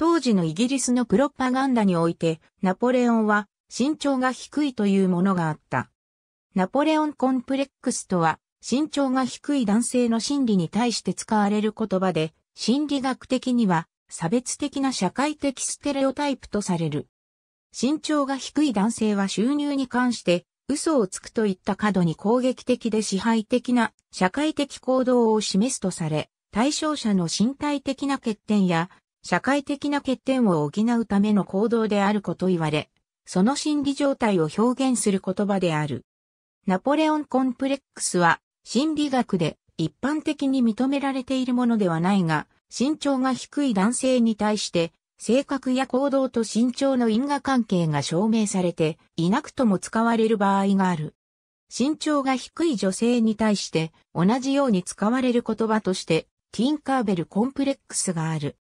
当時のイギリスのプロパガンダにおいて、ナポレオンは身長が低いというものがあった。ナポレオンコンプレックスとは、身長が低い男性の心理に対して使われる言葉で、心理学的には差別的な社会的ステレオタイプとされる。身長が低い男性は収入に関して嘘をつくといった過度に攻撃的で支配的な社会的行動を示すとされ、対象者の身体的な欠点や社会的な欠点を補うための行動であること言われ、その心理状態を表現する言葉である。ナポレオンコンプレックスは心理学で一般的に認められているものではないが、身長が低い男性に対して性格や行動と身長の因果関係が証明されていなくとも使われる場合がある。身長が低い女性に対して同じように使われる言葉としてティンカーベルコンプレックスがある。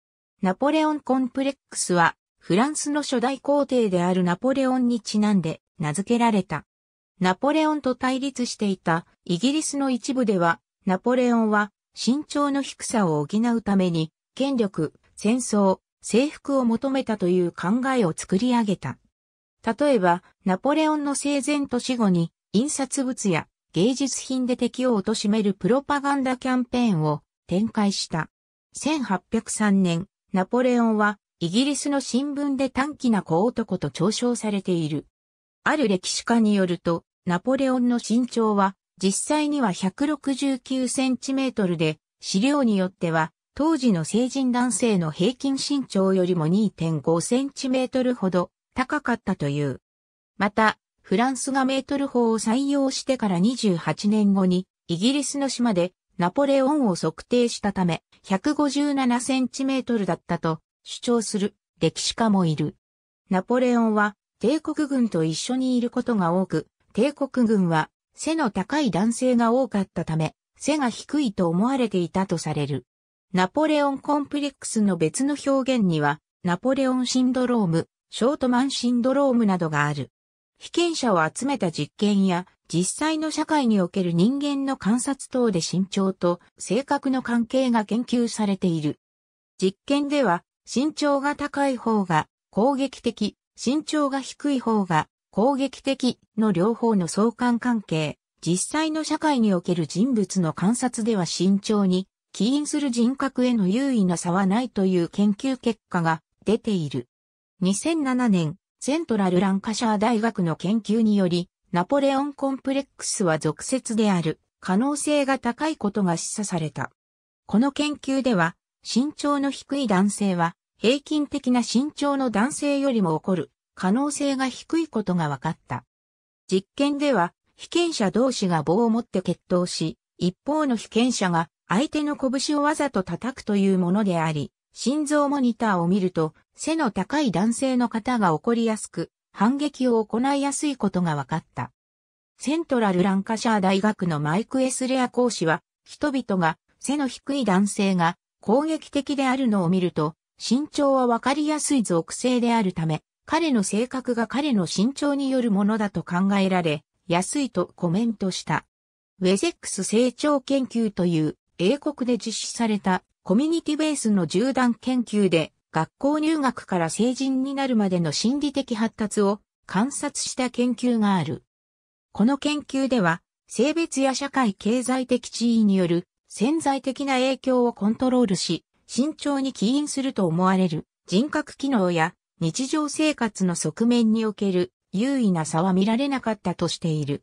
ナポレオンコンプレックスは、フランスの初代皇帝であるナポレオンにちなんで名付けられた。ナポレオンと対立していたイギリスの一部では、ナポレオンは身長の低さを補うために、権力、戦争、征服を求めたという考えを作り上げた。例えば、ナポレオンの生前と死後に、印刷物や芸術品で敵を貶めるプロパガンダキャンペーンを展開した。1803年、ナポレオンは、イギリスの新聞で短気な小男と嘲笑されている。ある歴史家によると、ナポレオンの身長は、実際には169センチメートルで、資料によっては、当時の成人男性の平均身長よりも2.5センチメートルほど高かったという。また、フランスがメートル法を採用してから28年後に、イギリスの島でナポレオンを測定したため、157センチメートルだったと主張する歴史家もいる。ナポレオンは帝国軍と一緒にいることが多く、帝国軍は背の高い男性が多かったため、背が低いと思われていたとされる。ナポレオンコンプレックスの別の表現には、ナポレオンシンドローム、ショートマンシンドロームなどがある。被験者を集めた実験や実際の社会における人間の観察等で身長と性格の関係が研究されている。実験では、身長が高い方が攻撃的、身長が低い方が攻撃的の両方の相関関係、実際の社会における人物の観察では慎重に起因する人格への優位な差はないという研究結果が出ている。2007年、セントラルランカシャー大学の研究により、ナポレオンコンプレックスは俗説である可能性が高いことが示唆された。この研究では、身長の低い男性は、平均的な身長の男性よりも起こる可能性が低いことが分かった。実験では、被験者同士が棒を持って決闘し、一方の被験者が相手の拳をわざと叩くというものであり、心臓モニターを見ると、背の高い男性の方が起こりやすく、反撃を行いやすいことが分かった。セントラルランカシャー大学のマイク・エスレア講師は、人々が背の低い男性が攻撃的であるのを見ると、身長は分かりやすい属性であるため、彼の性格が彼の身長によるものだと考えられ、安いとコメントした。ウェセックス成長研究という英国で実施されたコミュニティベースの縦断研究で学校入学から成人になるまでの心理的発達を観察した研究がある。この研究では、性別や社会経済的地位による潜在的な影響をコントロールし、慎重に起因すると思われる人格機能や日常生活の側面における優位な差は見られなかったとしている。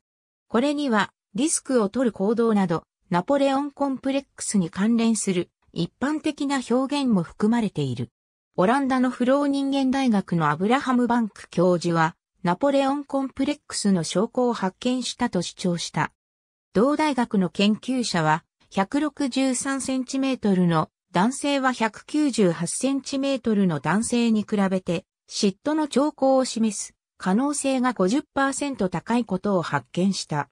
これにはリスクを取る行動などナポレオンコンプレックスに関連する一般的な表現も含まれている。オランダのフロー人間大学のアブラハム・バンク教授は、ナポレオンコンプレックスの証拠を発見したと主張した。同大学の研究者は、163センチメートルの男性は198センチメートルの男性に比べて、嫉妬の兆候を示す可能性が50%高いことを発見した。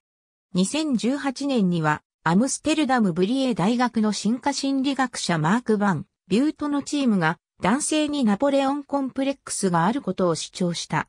2018年には、アムステルダムブリエ大学の進化心理学者マーク・バン、ビュートのチームが男性にナポレオンコンプレックスがあることを主張した。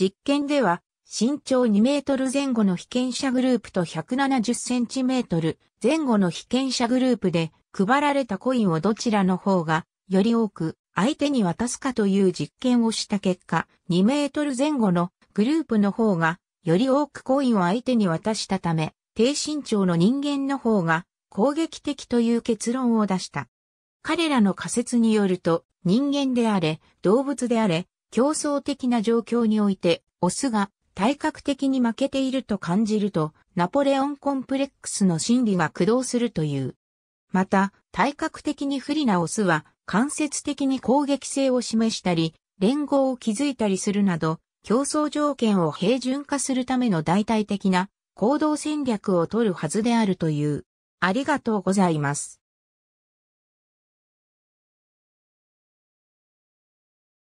実験では、身長2メートル前後の被験者グループと170センチメートル前後の被験者グループで配られたコインをどちらの方がより多く相手に渡すかという実験をした結果、2メートル前後のグループの方がより多くコインを相手に渡したため、低身長の人間の方が攻撃的という結論を出した。彼らの仮説によると、人間であれ、動物であれ、競争的な状況において、オスが体格的に負けていると感じると、ナポレオンコンプレックスの心理が駆動するという。また、体格的に不利なオスは、間接的に攻撃性を示したり、連合を築いたりするなど、競争条件を平準化するための代替的な行動戦略を取るはずであるという。ありがとうございます。